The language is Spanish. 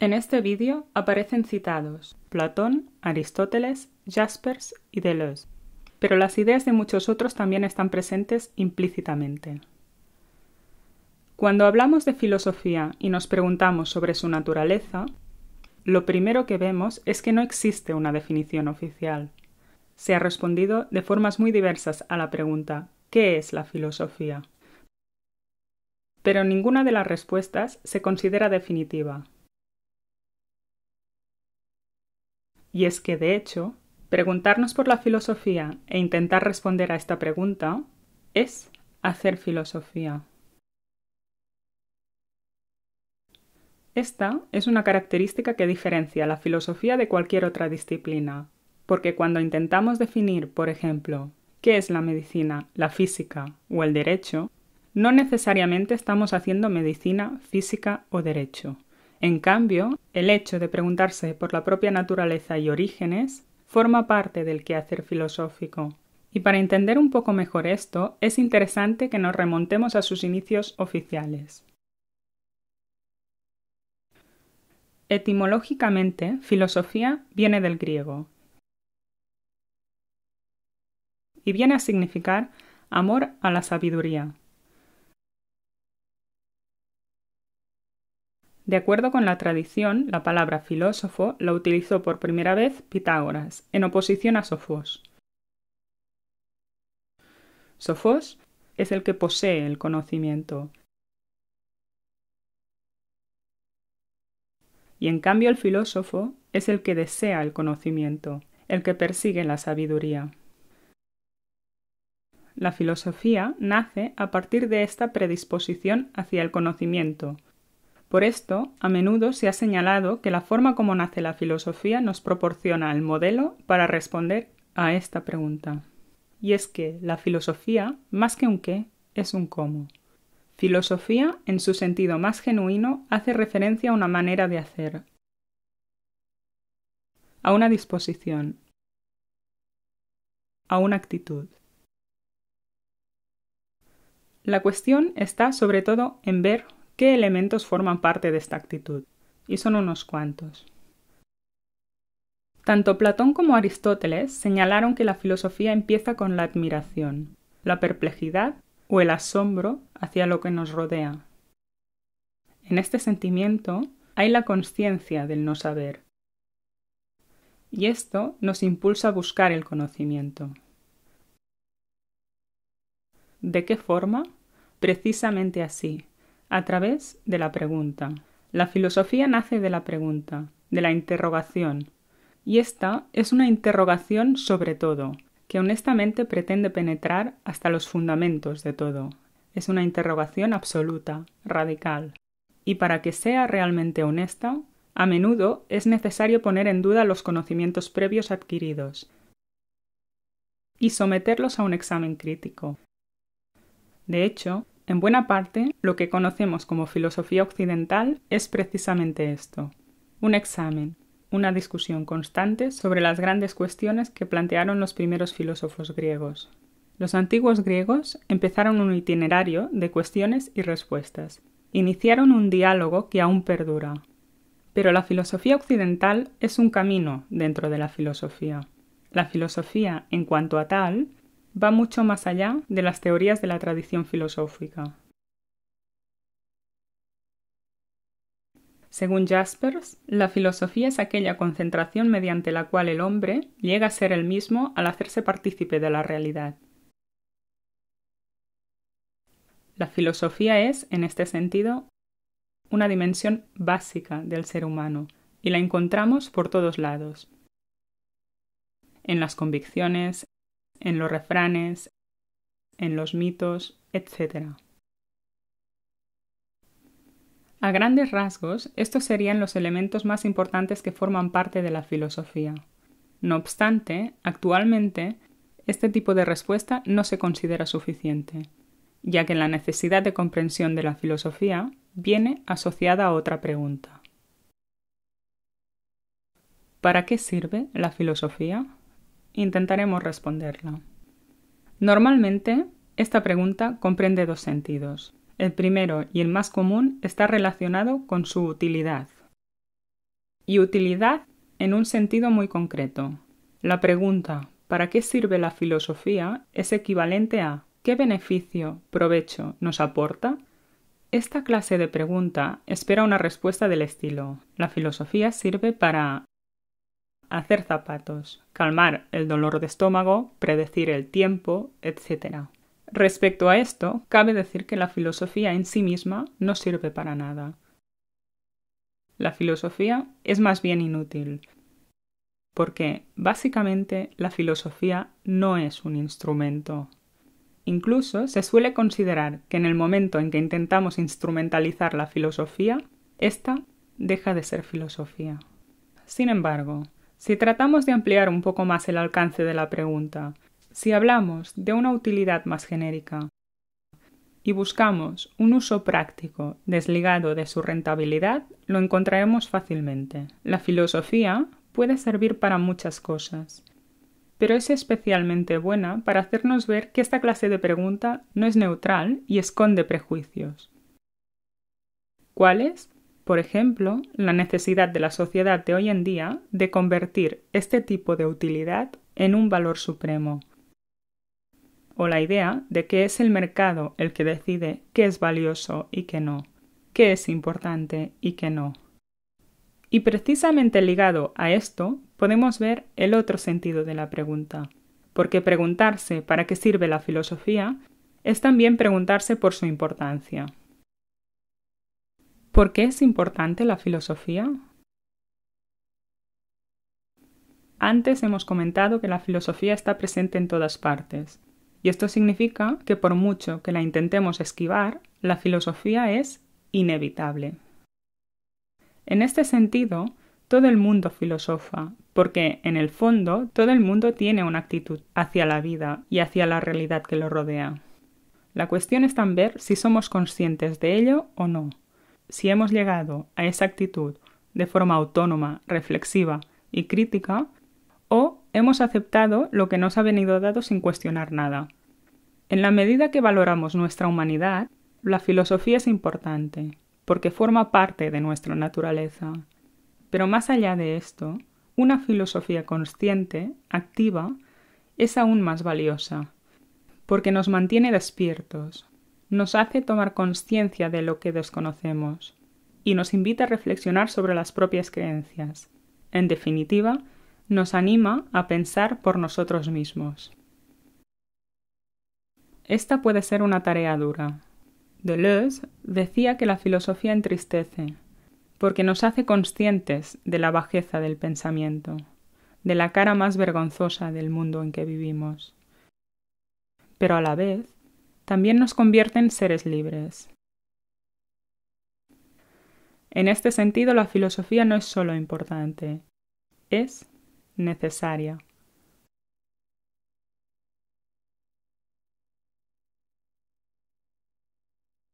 En este vídeo aparecen citados Platón, Aristóteles, Jaspers y Deleuze, pero las ideas de muchos otros también están presentes implícitamente. Cuando hablamos de filosofía y nos preguntamos sobre su naturaleza, lo primero que vemos es que no existe una definición oficial. Se ha respondido de formas muy diversas a la pregunta ¿qué es la filosofía? Pero ninguna de las respuestas se considera definitiva, Y es que, de hecho, preguntarnos por la filosofía e intentar responder a esta pregunta es hacer filosofía. Esta es una característica que diferencia la filosofía de cualquier otra disciplina, porque cuando intentamos definir, por ejemplo, qué es la medicina, la física o el derecho, no necesariamente estamos haciendo medicina, física o derecho. En cambio, el hecho de preguntarse por la propia naturaleza y orígenes forma parte del quehacer filosófico. Y para entender un poco mejor esto, es interesante que nos remontemos a sus inicios oficiales. Etimológicamente, filosofía viene del griego y viene a significar amor a la sabiduría. De acuerdo con la tradición, la palabra filósofo la utilizó por primera vez Pitágoras, en oposición a Sofos. Sofos es el que posee el conocimiento. Y en cambio el filósofo es el que desea el conocimiento, el que persigue la sabiduría. La filosofía nace a partir de esta predisposición hacia el conocimiento, por esto, a menudo se ha señalado que la forma como nace la filosofía nos proporciona el modelo para responder a esta pregunta. Y es que la filosofía, más que un qué, es un cómo. Filosofía, en su sentido más genuino, hace referencia a una manera de hacer, a una disposición, a una actitud. La cuestión está sobre todo en ver ¿Qué elementos forman parte de esta actitud? Y son unos cuantos. Tanto Platón como Aristóteles señalaron que la filosofía empieza con la admiración, la perplejidad o el asombro hacia lo que nos rodea. En este sentimiento hay la conciencia del no saber. Y esto nos impulsa a buscar el conocimiento. ¿De qué forma? Precisamente así, a través de la pregunta. La filosofía nace de la pregunta, de la interrogación, y esta es una interrogación sobre todo, que honestamente pretende penetrar hasta los fundamentos de todo. Es una interrogación absoluta, radical. Y para que sea realmente honesta, a menudo es necesario poner en duda los conocimientos previos adquiridos y someterlos a un examen crítico. De hecho, en buena parte, lo que conocemos como filosofía occidental es precisamente esto, un examen, una discusión constante sobre las grandes cuestiones que plantearon los primeros filósofos griegos. Los antiguos griegos empezaron un itinerario de cuestiones y respuestas, iniciaron un diálogo que aún perdura. Pero la filosofía occidental es un camino dentro de la filosofía. La filosofía, en cuanto a tal, va mucho más allá de las teorías de la tradición filosófica. Según Jaspers, la filosofía es aquella concentración mediante la cual el hombre llega a ser el mismo al hacerse partícipe de la realidad. La filosofía es, en este sentido, una dimensión básica del ser humano, y la encontramos por todos lados. En las convicciones, en los refranes, en los mitos, etc. A grandes rasgos, estos serían los elementos más importantes que forman parte de la filosofía. No obstante, actualmente, este tipo de respuesta no se considera suficiente, ya que la necesidad de comprensión de la filosofía viene asociada a otra pregunta. ¿Para qué sirve la filosofía? Intentaremos responderla. Normalmente, esta pregunta comprende dos sentidos. El primero y el más común está relacionado con su utilidad. Y utilidad en un sentido muy concreto. La pregunta ¿para qué sirve la filosofía? es equivalente a ¿qué beneficio, provecho nos aporta? Esta clase de pregunta espera una respuesta del estilo. La filosofía sirve para hacer zapatos, calmar el dolor de estómago, predecir el tiempo, etc. Respecto a esto, cabe decir que la filosofía en sí misma no sirve para nada. La filosofía es más bien inútil, porque básicamente la filosofía no es un instrumento. Incluso se suele considerar que en el momento en que intentamos instrumentalizar la filosofía, ésta deja de ser filosofía. Sin embargo, si tratamos de ampliar un poco más el alcance de la pregunta, si hablamos de una utilidad más genérica y buscamos un uso práctico desligado de su rentabilidad, lo encontraremos fácilmente. La filosofía puede servir para muchas cosas, pero es especialmente buena para hacernos ver que esta clase de pregunta no es neutral y esconde prejuicios. ¿Cuáles? Por ejemplo, la necesidad de la sociedad de hoy en día de convertir este tipo de utilidad en un valor supremo. O la idea de que es el mercado el que decide qué es valioso y qué no, qué es importante y qué no. Y precisamente ligado a esto podemos ver el otro sentido de la pregunta, porque preguntarse para qué sirve la filosofía es también preguntarse por su importancia. ¿Por qué es importante la filosofía? Antes hemos comentado que la filosofía está presente en todas partes, y esto significa que por mucho que la intentemos esquivar, la filosofía es inevitable. En este sentido, todo el mundo filosofa, porque en el fondo todo el mundo tiene una actitud hacia la vida y hacia la realidad que lo rodea. La cuestión está en ver si somos conscientes de ello o no. Si hemos llegado a esa actitud de forma autónoma, reflexiva y crítica, o hemos aceptado lo que nos ha venido dado sin cuestionar nada. En la medida que valoramos nuestra humanidad, la filosofía es importante, porque forma parte de nuestra naturaleza. Pero más allá de esto, una filosofía consciente, activa, es aún más valiosa, porque nos mantiene despiertos, nos hace tomar conciencia de lo que desconocemos y nos invita a reflexionar sobre las propias creencias. En definitiva, nos anima a pensar por nosotros mismos. Esta puede ser una tarea dura. Deleuze decía que la filosofía entristece, porque nos hace conscientes de la bajeza del pensamiento, de la cara más vergonzosa del mundo en que vivimos. Pero a la vez también nos convierte en seres libres. En este sentido, la filosofía no es sólo importante, es necesaria.